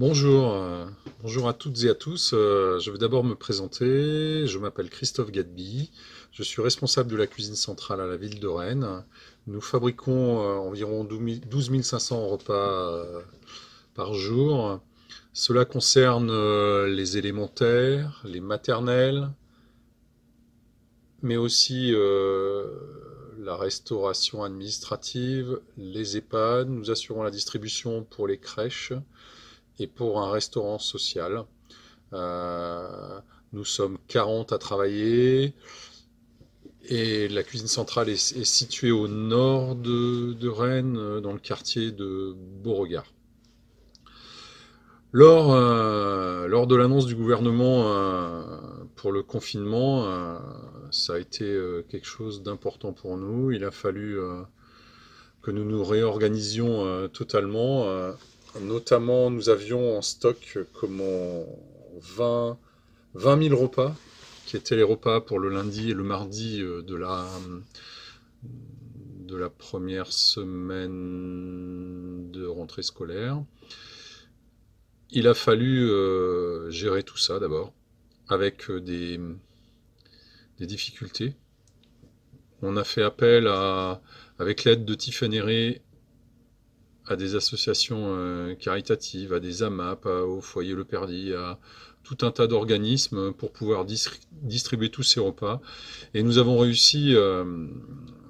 Bonjour, euh, bonjour à toutes et à tous. Euh, je vais d'abord me présenter. Je m'appelle Christophe Gadby. Je suis responsable de la cuisine centrale à la ville de Rennes. Nous fabriquons euh, environ 12 500 repas par jour. Cela concerne les élémentaires, les maternelles, mais aussi la restauration administrative, les EHPAD. Nous assurons la distribution pour les crèches et pour un restaurant social. Euh, nous sommes 40 à travailler et la cuisine centrale est, située au nord de, Rennes, euh, dans le quartier de Beauregard. Lors, euh, lors de l'annonce du gouvernement pour le confinement, ça a été quelque chose d'important pour nous. Il a fallu que nous nous réorganisions totalement Notamment, nous avions en stock 20, euh, 000 repas, qui étaient les repas pour le lundi et le mardi euh, de la, de la première semaine de rentrée scolaire. Il a fallu euh, gérer tout ça d'abord, avec des, difficultés. On a fait appel à, avec l'aide de Tiffany à des associations euh, caritatives, à des AMAP, au foyer Le Perdi, à tout un tas d'organismes pour pouvoir distribuer tous ces repas. Et nous avons réussi euh,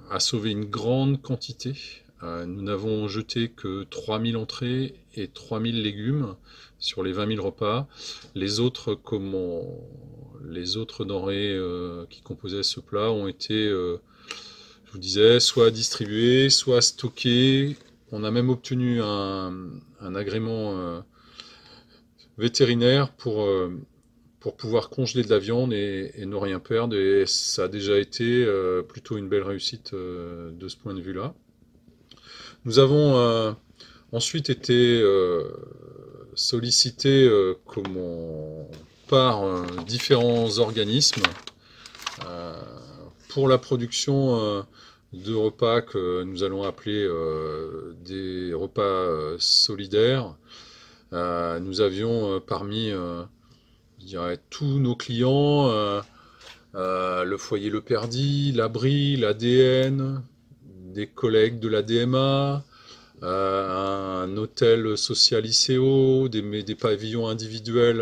à sauver une grande quantité. Euh, nous n'avons jeté que 3000 entrées et 3000 légumes sur les 20 000 repas. Les autres, comment, les autres denrées qui composaient ce plat ont été, je vous disais, soit distribuées, soit stockées, on a même obtenu un, agrément euh, vétérinaire pour, euh, pour pouvoir congeler de la viande et, ne rien perdre. Et ça a déjà été euh, plutôt une belle réussite de ce point de vue-là. Nous avons ensuite été sollicités par différents organismes pour la production de repas que nous allons appeler euh, des repas euh, solidaires. Euh, nous avions parmi je tous nos clients le foyer Le Perdi, l'abri, l'ADN, des collègues de l'ADMA, DMA, un hôtel social ICO, des, des pavillons individuels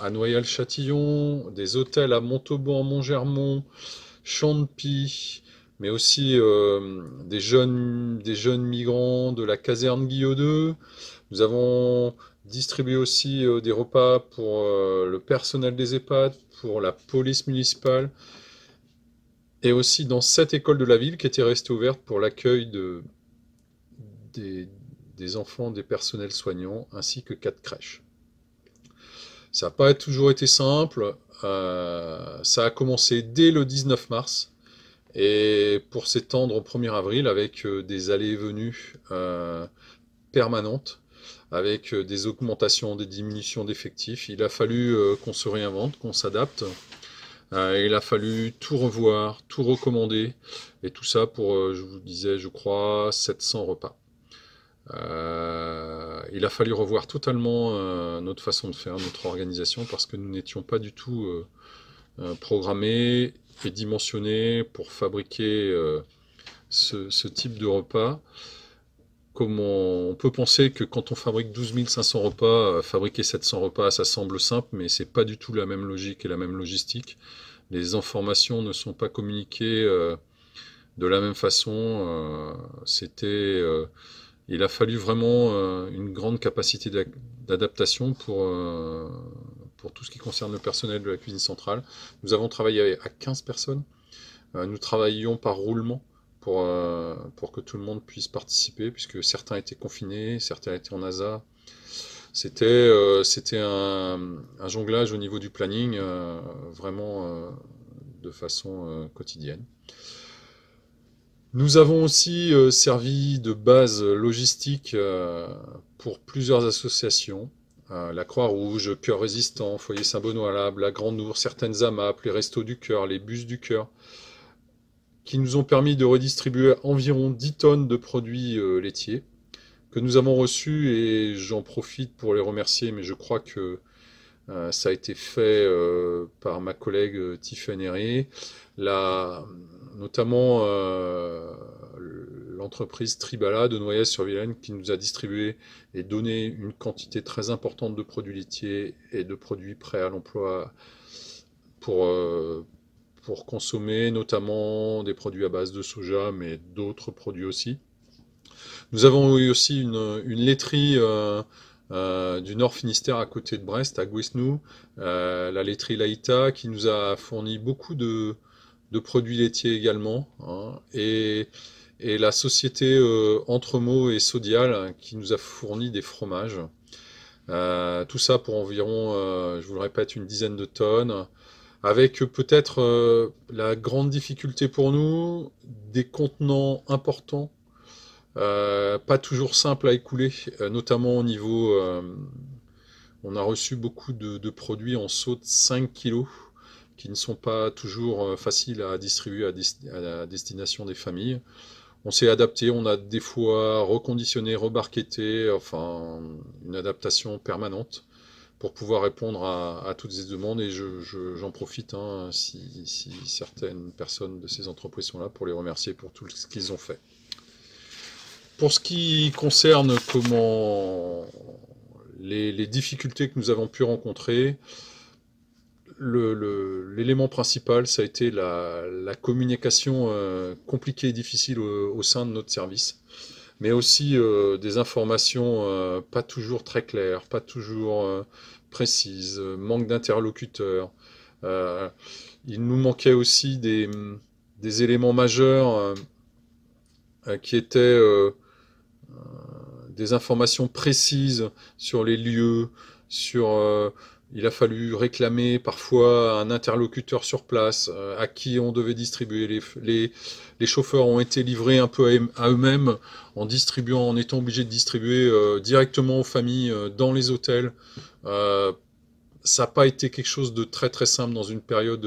à Noyal-Châtillon, des hôtels à Montauban, Montgermont, Champy, mais aussi euh, des, jeunes, des jeunes migrants de la caserne Guillot 2. Nous avons distribué aussi euh, des repas pour euh, le personnel des EHPAD, pour la police municipale, et aussi dans cette école de la ville qui était restée ouverte pour l'accueil de, des, enfants des personnels soignants, ainsi que quatre crèches. Ça n'a pas toujours été simple. ça a commencé dès le 19 mars et pour s'étendre au 1er avril avec euh, des allées et venues euh, permanentes, avec euh, des augmentations, des diminutions d'effectifs. Il a fallu qu'on se réinvente, qu'on s'adapte. il a fallu tout revoir, tout recommander, et tout ça pour, je vous disais, je crois, 700 repas. il a fallu revoir totalement notre façon de faire, notre organisation, parce que nous n'étions pas du tout programmés est dimensionné pour fabriquer euh, ce, type de repas. Comment on peut penser que quand on fabrique 12 500 repas, euh, fabriquer 700 repas, ça semble simple, mais c'est pas du tout la même logique et la même logistique. Les informations ne sont pas communiquées euh, de la même façon. C'était il a fallu vraiment une grande capacité d'adaptation pour pour tout ce qui concerne le personnel de la cuisine centrale. Nous avons travaillé à 15 personnes. Euh, nous travaillions par roulement euh, pour, que tout le monde puisse participer, puisque certains étaient confinés, certains étaient en ASA. C'était euh, un, jonglage au niveau du planning, vraiment de façon quotidienne. Nous avons aussi servi de base logistique pour plusieurs associations, la Croix-Rouge, Cœur Résistant, Foyer Saint-Benoît, la, la Grande Nour, certaines AMAP, les Restos du Cœur, les Bus du Cœur, qui nous ont permis de redistribuer environ 10 tonnes de produits euh, laitiers que nous avons reçus et j'en profite pour les remercier, mais je crois que euh, ça a été fait euh, par ma collègue Tiffany là notamment l'entreprise Tribala de Noyelles-sur-Vilaine qui nous a distribué et donné une quantité très importante de produits laitiers et de produits prêts à l'emploi pour, euh, pour consommer, notamment des produits à base de soja, mais d'autres produits aussi. Nous avons eu aussi une, une laiterie euh, euh, du Nord Finistère à côté de Brest, à Gouesnou, la laiterie Laïta, qui nous a fourni beaucoup de, produits laitiers également. Hein, et et la société euh, entre mots et Sodial hein, qui nous a fourni des fromages. Euh, tout ça pour environ, euh, je vous le répète, une dizaine de tonnes, avec peut-être la grande difficulté pour nous, des contenants importants, pas toujours simples à écouler, notamment au niveau... on a reçu beaucoup de, produits en saut de 5 kg qui ne sont pas toujours faciles à distribuer à, à la destination des familles on s'est adapté, on a des fois reconditionné, rebarquetté, enfin une adaptation permanente pour pouvoir répondre à, toutes ces demandes. Et j'en profite hein, si, certaines personnes de ces entreprises sont là pour les remercier pour tout ce qu'ils ont fait. Pour ce qui concerne comment les difficultés que nous avons pu rencontrer, l'élément principal, ça a été la, communication euh, compliquée et difficile au, sein de notre service, mais aussi euh, des informations euh, pas toujours très claires, pas toujours précises, manque d'interlocuteurs. il nous manquait aussi des, des éléments majeurs qui étaient des informations précises sur les lieux, sur il a fallu réclamer parfois un interlocuteur sur place euh, à qui on devait distribuer. Les, les, chauffeurs ont été livrés un peu à eux-mêmes en distribuant, en étant obligés de distribuer euh, directement aux familles euh, dans les hôtels. ça n'a pas été quelque chose de très très simple dans une période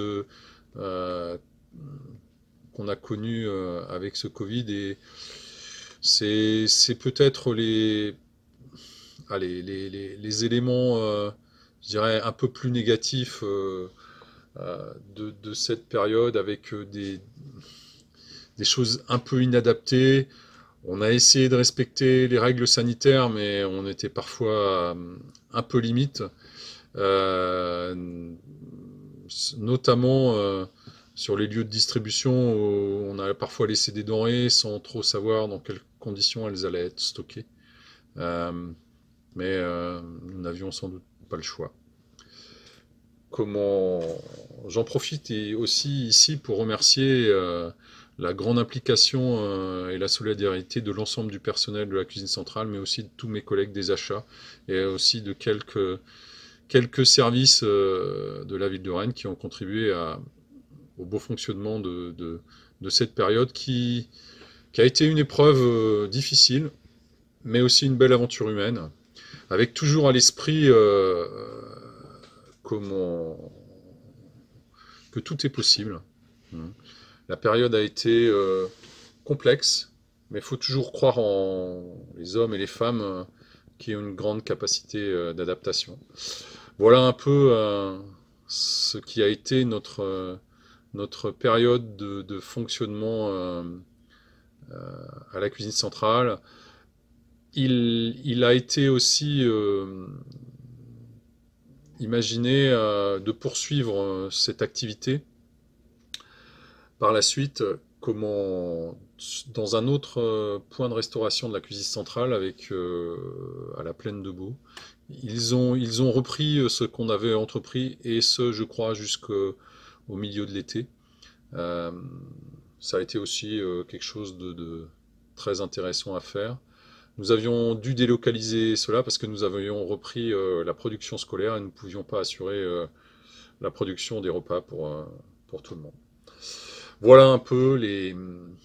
qu'on a connue avec ce Covid. Et c'est peut-être les, les, les, éléments je dirais, un peu plus négatif euh, euh, de, cette période avec euh, des, choses un peu inadaptées. On a essayé de respecter les règles sanitaires, mais on était parfois un peu limite, notamment sur les lieux de distribution, on a parfois laissé des denrées sans trop savoir dans quelles conditions elles allaient être stockées. mais nous n'avions sans doute pas le choix. Comment J'en profite aussi ici pour remercier euh, la grande implication euh, et la solidarité de l'ensemble du personnel de la cuisine centrale, mais aussi de tous mes collègues des achats et aussi de quelques, quelques services euh, de la ville de Rennes qui ont contribué au beau fonctionnement de, cette période qui, a été une épreuve difficile, mais aussi une belle aventure humaine avec toujours à l'esprit euh, que tout est possible. Hein. La période a été euh, complexe, mais il faut toujours croire en les hommes et les femmes euh, qui ont une grande capacité d'adaptation. Voilà un peu ce qui a été notre, période de, fonctionnement à la cuisine centrale il, a été aussi euh, imaginé euh, de poursuivre euh, cette activité par la suite comment dans un autre point de restauration de la cuisine centrale avec à la plaine de Beau. Ils ont, repris ce qu'on avait entrepris et ce, je crois, jusqu'au milieu de l'été. ça a été aussi quelque chose de très intéressant à faire. Nous avions dû délocaliser cela parce que nous avions repris euh, la production scolaire et nous ne pouvions pas assurer euh, la production des repas pour, euh, pour tout le monde. Voilà un peu mm,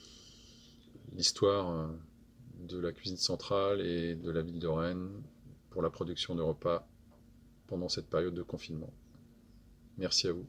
l'histoire de la cuisine centrale et de la ville de Rennes pour la production de repas pendant cette période de confinement. Merci à vous.